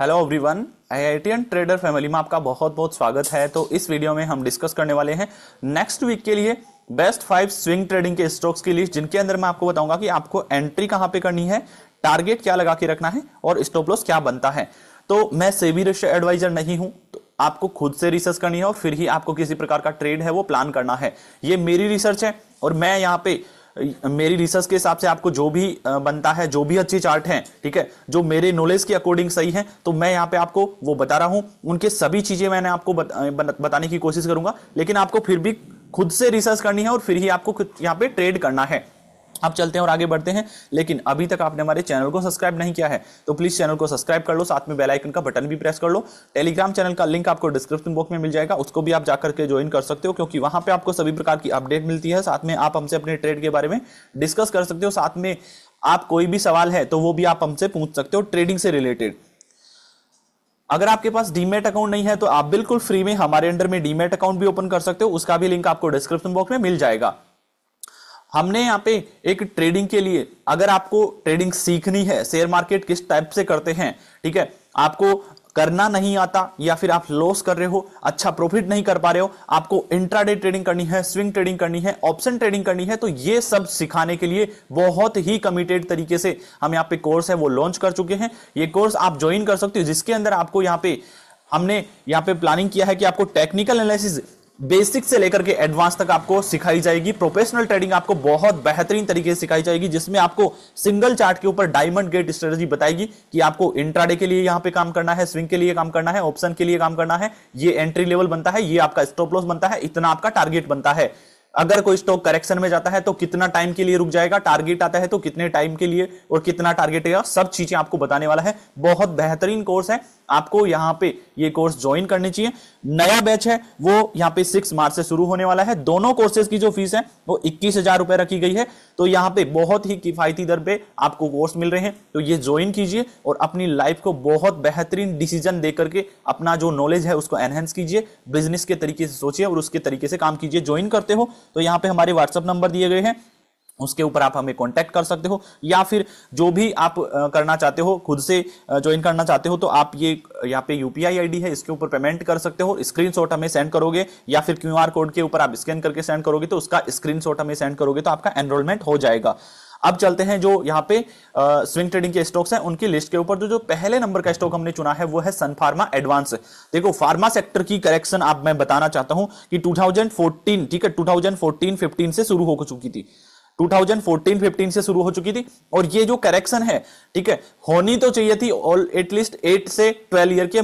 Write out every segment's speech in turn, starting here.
hello everyone IITian trader family में आपका बहुत बहुत स्वागत है तो इस वीडियो में हम डिस्कस करने वाले हैं नेक्स्ट वीक के लिए बेस्ट फाइव स्विंग ट्रेडिंग के स्टॉक्स की लिस्ट जिनके अंदर मैं आपको बताऊंगा कि आपको एंट्री कहाँ पे करनी है टारगेट क्या लगा के रखना है और स्टॉप लॉस क्या बनता है तो मैं सेवी रेशियो एडवाइजर नहीं हूं तो आपको खुद से रिसर्च करनी है और फिर ही आपको किसी प्रकार का ट्रेड है वो प्लान करना है ये मेरी रिसर्च है और मैं यहाँ पे मेरी रिसर्च के हिसाब से आपको जो भी बनता है जो भी अच्छी चार्ट है ठीक है जो मेरे नॉलेज के अकॉर्डिंग सही है तो मैं यहाँ पे आपको वो बता रहा हूं उनके सभी चीज़ें मैंने आपको बत, बताने की कोशिश करूंगा लेकिन आपको फिर भी खुद से रिसर्च करनी है और फिर ही आपको यहाँ पे ट्रेड करना है आप चलते हैं और आगे बढ़ते हैं लेकिन अभी तक आपने हमारे चैनल को सब्सक्राइब नहीं किया है तो प्लीज़ चैनल को सब्सक्राइब कर लो साथ में बेल आइकन का बटन भी प्रेस कर लो टेलीग्राम चैनल का लिंक आपको डिस्क्रिप्शन बॉक्स में मिल जाएगा उसको भी आप जाकर के ज्वाइन कर सकते हो क्योंकि वहां पर आपको सभी प्रकार की अपडेट मिलती है साथ में आप हमसे अपने ट्रेड के बारे में डिस्कस कर सकते हो साथ में आप कोई भी सवाल है तो वो भी आप हमसे पूछ सकते हो ट्रेडिंग से रिलेटेड अगर आपके पास डीमेट अकाउंट नहीं है तो आप बिल्कुल फ्री में हमारे अंडर में डीमेट अकाउंट भी ओपन कर सकते हो उसका भी लिंक आपको डिस्क्रिप्शन बॉक्स में मिल जाएगा हमने यहाँ पे एक ट्रेडिंग के लिए अगर आपको ट्रेडिंग सीखनी है शेयर मार्केट किस टाइप से करते हैं ठीक है आपको करना नहीं आता या फिर आप लॉस कर रहे हो अच्छा प्रॉफिट नहीं कर पा रहे हो आपको इंट्राडे ट्रेडिंग करनी है स्विंग ट्रेडिंग करनी है ऑप्शन ट्रेडिंग करनी है तो ये सब सिखाने के लिए बहुत ही कमिटेड तरीके से हम यहाँ पे कोर्स है वो लॉन्च कर चुके हैं ये कोर्स आप ज्वाइन कर सकते हो जिसके अंदर आपको यहाँ पे हमने यहाँ पे प्लानिंग किया है कि आपको टेक्निकल एनालिसिस बेसिक से लेकर के एडवांस तक आपको सिखाई जाएगी प्रोफेशनल ट्रेडिंग आपको बहुत बेहतरीन तरीके से सिखाई जाएगी जिसमें आपको सिंगल चार्ट के ऊपर डायमंड गेट स्ट्रेटजी बताएगी कि आपको इंट्राडे के लिए यहां पे काम करना है स्विंग के लिए काम करना है ऑप्शन के लिए काम करना है ये एंट्री लेवल बनता है ये आपका स्टॉप लॉस बनता है इतना आपका टारगेट बनता है अगर कोई स्टॉक करेक्शन में जाता है तो कितना टाइम के लिए रुक जाएगा टारगेट आता है तो कितने टाइम के लिए और कितना टारगेट है सब चीजें आपको बताने वाला है बहुत बेहतरीन कोर्स है आपको यहाँ पे ये कोर्स ज्वाइन करनी चाहिए नया बैच है वो यहाँ पे सिक्स मार्च से शुरू होने वाला है दोनों कोर्सेज की जो फीस है वो इक्कीस हजार रखी गई है तो यहाँ पे बहुत ही किफायती दर पे आपको कोर्स मिल रहे हैं तो ये ज्वाइन कीजिए और अपनी लाइफ को बहुत बेहतरीन डिसीजन दे करके अपना जो नॉलेज है उसको एनहेंस कीजिए बिजनेस के तरीके से सोचिए और उसके तरीके से काम कीजिए ज्वाइन करते हो तो यहाँ पे हमारे व्हाट्सअप नंबर दिए गए हैं उसके ऊपर आप हमें कांटेक्ट कर सकते हो या फिर जो भी आप करना चाहते हो खुद से ज्वाइन करना चाहते हो तो आप ये यहाँ पे यू पी है इसके ऊपर पेमेंट कर सकते हो स्क्रीनशॉट हमें सेंड करोगे या फिर क्यूआर कोड के ऊपर आप स्कैन करके सेंड करोगे तो उसका स्क्रीनशॉट हमें सेंड करोगे तो आपका एनरोलमेंट हो जाएगा अब चलते हैं जो यहाँ पे आ, स्विंग ट्रेडिंग के स्टॉक्स हैं उनकी लिस्ट के ऊपर जो जो पहले नंबर का स्टॉक हमने चुना है वो है सन फार्मा एडवांस देखो फार्मा सेक्टर की करेक्शन आप मैं बताना चाहता हूं कि 2014 ठीक है 2014 15 से शुरू हो चुकी थी 2014-15 से शुरू हो चुकी थी और ये जो करेक्शन है ठीक है होनी तो चाहिए थी और एटलीस्ट 8 से 12 ईयर के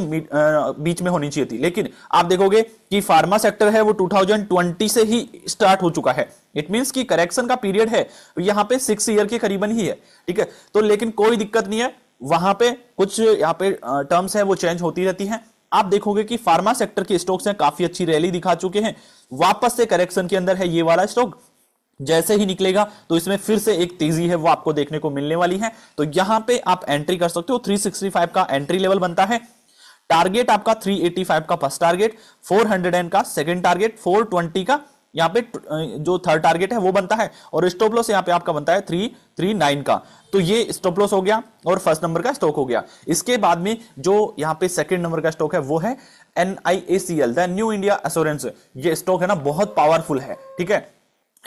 बीच में होनी चाहिए थी लेकिन आप देखोगे कि फार्मा सेक्टर है वो 2020 से ही स्टार्ट हो चुका है इट मीन्स कि करेक्शन का पीरियड है यहाँ पे सिक्स ईयर के करीबन ही है ठीक है तो लेकिन कोई दिक्कत नहीं है वहां पे कुछ यहाँ पे टर्म्स है वो चेंज होती रहती है आप देखोगे कि फार्मा सेक्टर के स्टॉक्स हैं काफी अच्छी रैली दिखा चुके हैं वापस से करेक्शन के अंदर है ये वाला स्टॉक जैसे ही निकलेगा तो इसमें फिर से एक तेजी है वो आपको देखने को मिलने वाली है तो यहां पे आप एंट्री कर सकते हो 365 का एंट्री लेवल बनता है टारगेट आपका 385 का फर्स्ट टारगेट 400 का सेकंड टारगेट 420 का यहाँ पे जो थर्ड टारगेट है वो बनता है और स्टॉप लॉस यहाँ पे आपका बनता है थ्री थ्री नाइन का तो ये स्टॉप लॉस हो गया और फर्स्ट नंबर का स्टॉक हो गया इसके बाद में जो यहाँ पे सेकंड नंबर का स्टॉक है वो है N I A C L the New India Assurance ये स्टॉक है ना बहुत पावरफुल है ठीक है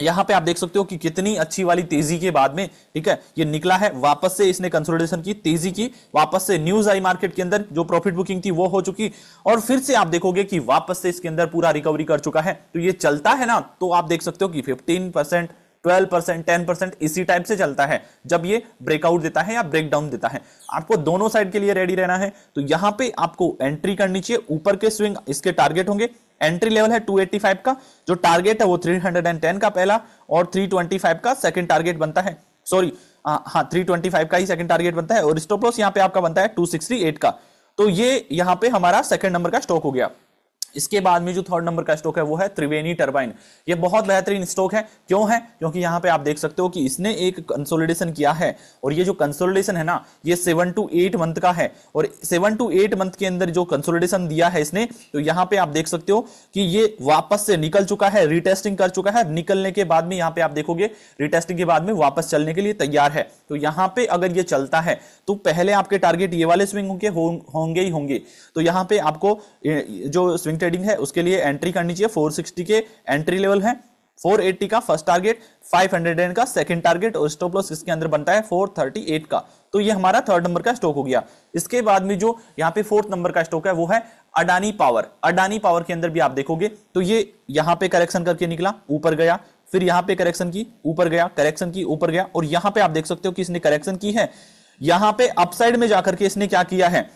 यहां पे आप देख सकते हो कि कितनी अच्छी वाली तेजी के बाद में ठीक है ये निकला है वापस से इसने कंसोलिडेशन की तेजी की वापस से न्यूज आई मार्केट के अंदर जो प्रॉफिट बुकिंग थी वो हो चुकी और फिर से आप देखोगे कि वापस से इसके अंदर पूरा रिकवरी कर चुका है तो ये चलता है ना तो आप देख सकते हो कि fifteen percent twelve percent ten percent इसी टाइप से चलता है जब ये ब्रेकआउट देता है या ब्रेकडाउन देता है आपको दोनों साइड के लिए रेडी रहना है तो यहां पे आपको एंट्री करनी चाहिए ऊपर के स्विंग इसके टारगेट होंगे एंट्री लेवल है 285 का जो टारगेट है वो 310 का पहला और 325 का सेकंड टारगेट बनता है सॉरी हाँ 325 का ही सेकंड टारगेट बनता है और स्टॉप लॉस यहाँ पे आपका बनता है टू का तो ये यहाँ पे हमारा सेकंड नंबर का स्टॉक हो गया इसके बाद में जो थर्ड नंबर का स्टॉक है वो है त्रिवेणी टर्बाइन ये बहुत बेहतरीन स्टॉक है क्यों है क्योंकि यहाँ पे आप देख सकते हो कि इसने एक कंसोलिडेशन किया है और ये जो कंसोलिडेशन है ना ये सेवन टू एट मंथ का है और सेवन टू एट मंथ के अंदर जो कंसोलिडेशन दिया है इसने तो यहाँ पे आप देख सकते हो कि ये वापस से निकल चुका है रिटेस्टिंग कर चुका है निकलने के बाद में यहाँ पे आप देखोगे रिटेस्टिंग के बाद में वापस चलने के लिए तैयार है तो यहाँ पे अगर ये चलता है तो पहले आपके टारगेट ये वाले स्विंग होंगे होंगे ही होंगे तो यहाँ पे आपको जो स्विंग ट्रेडिंग है उसके लिए एंट्री करनी चाहिए 460 के एंट्री लेवल है 480 का फर्स्ट टारगेट 500 का सेकंड टारगेट और स्टॉप लॉस इसके अंदर बनता है 438 का तो ये हमारा थर्ड नंबर का स्टॉक हो गया इसके बाद में जो यहाँ पे फोर्थ नंबर का स्टॉक है वो है अडानी पावर अडानी पावर के अंदर भी आप देखोगे तो ये यहाँ पे करेक्शन करके निकला ऊपर गया फिर यहाँ पे करेक्शन की ऊपर गया करेक्शन की ऊपर गया और यहाँ पे आप देख सकते हो कि इसने करेक्शन की है यहाँ पे अपसाइड में जाकर के इसने क्या किया है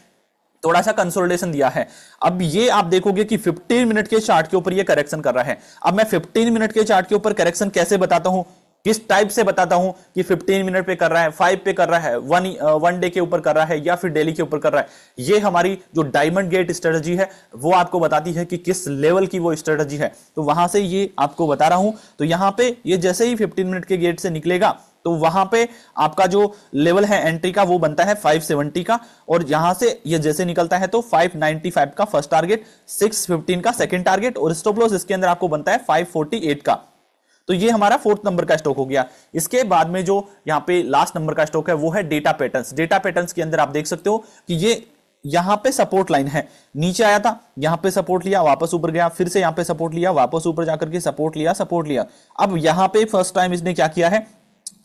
थोड़ा सा कंसोलिडेशन दिया है अब ये आप देखोगे कि 15 मिनट के चार्ट के ऊपर ये करेक्शन कर रहा है अब मैं 15 मिनट के चार्ट के ऊपर करेक्शन कैसे बताता हूं किस टाइप से बताता हूं कि 15 मिनट पे कर रहा है फाइव पे कर रहा है वन वन डे के ऊपर कर रहा है या फिर डेली के ऊपर कर रहा है ये हमारी जो डायमंड गेट स्ट्रेटजी है वो आपको बताती है कि किस लेवल की वो स्ट्रेटजी है तो वहां से ये आपको बता रहा हूं तो यहाँ पे ये जैसे ही 15 मिनट के गेट से निकलेगा तो वहां पे आपका जो लेवल है एंट्री का वो बनता है 570 का और यहां से ये जैसे निकलता है तो 595 का फर्स्ट टारगेट 615 का सेकंड टारगेट और स्टॉप लॉस इसके अंदर आपको बनता है 548 का तो ये हमारा फोर्थ नंबर का स्टॉक हो गया इसके बाद में जो यहाँ पे लास्ट नंबर का स्टॉक है वो है डेटा पैटर्न डेटा पैटर्न के अंदर आप देख सकते हो कि ये यहां पे सपोर्ट लाइन है नीचे आया था यहां पे सपोर्ट लिया वापस ऊपर गया फिर से यहां पे सपोर्ट लिया वापस ऊपर जाकर के सपोर्ट लिया सपोर्ट लिया अब यहां पे फर्स्ट टाइम इसने क्या किया है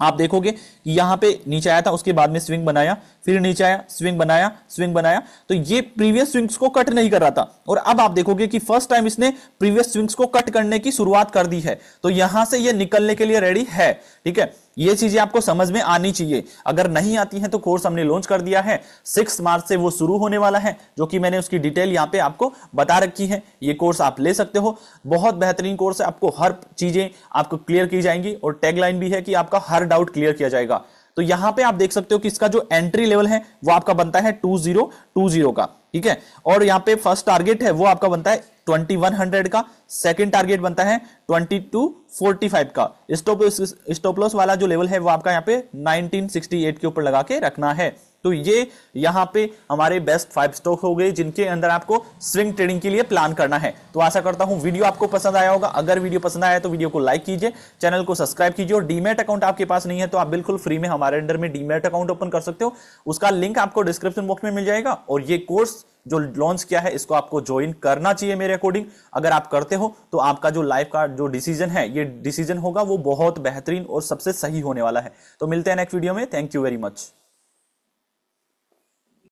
आप देखोगे यहां पे नीचे आया था उसके बाद में स्विंग बनाया फिर नीचे आया स्विंग बनाया स्विंग बनाया तो ये प्रीवियस स्विंग्स को कट नहीं कर रहा था और अब आप देखोगे कि फर्स्ट टाइम इसने प्रीवियस स्विंग्स को कट करने की शुरुआत कर दी है तो यहां से ये निकलने के लिए रेडी है ठीक है ये चीजें आपको समझ में आनी चाहिए अगर नहीं आती है तो कोर्स हमने लॉन्च कर दिया है सिक्स मार्च से वो शुरू होने वाला है जो कि मैंने उसकी डिटेल यहाँ पे आपको बता रखी है ये कोर्स आप ले सकते हो बहुत बेहतरीन कोर्स है आपको हर चीजें आपको क्लियर की जाएंगी और टैगलाइन भी है कि आपका हर डाउट क्लियर किया जाएगा तो यहां पे आप देख सकते हो कि इसका जो एंट्री लेवल है वो आपका बनता है टू जीरो टू जीरो का ठीक है और यहां पे फर्स्ट टारगेट है वो आपका बनता है ट्वेंटी वन हंड्रेड का सेकेंड टारगेट बनता है ट्वेंटी टू फोर्टी फाइव का स्टॉप स्टॉप लॉस वाला जो लेवल है वो आपका यहाँ पे नाइनटीन सिक्सटी एट के ऊपर लगा के रखना है तो ये यहां पे हमारे बेस्ट फाइव स्टॉक हो गए जिनके अंदर आपको स्विंग ट्रेडिंग के लिए प्लान करना है तो आशा करता हूं वीडियो आपको पसंद आया होगा अगर वीडियो पसंद आया तो वीडियो को लाइक कीजिए चैनल को सब्सक्राइब कीजिए और डीमेट अकाउंट आपके पास नहीं है तो आप बिल्कुल फ्री में हमारे अंडर में डीमेट अकाउंट ओपन कर सकते हो उसका लिंक आपको डिस्क्रिप्शन बॉक्स में मिल जाएगा और ये कोर्स जो लॉन्च किया है इसको आपको ज्वाइन करना चाहिए मेरे अकॉर्डिंग अगर आप करते हो तो आपका जो लाइफ का जो डिसीजन है ये डिसीजन होगा वो बहुत बेहतरीन और सबसे सही होने वाला है तो मिलते हैं नेक्स्ट वीडियो में थैंक यू वेरी मच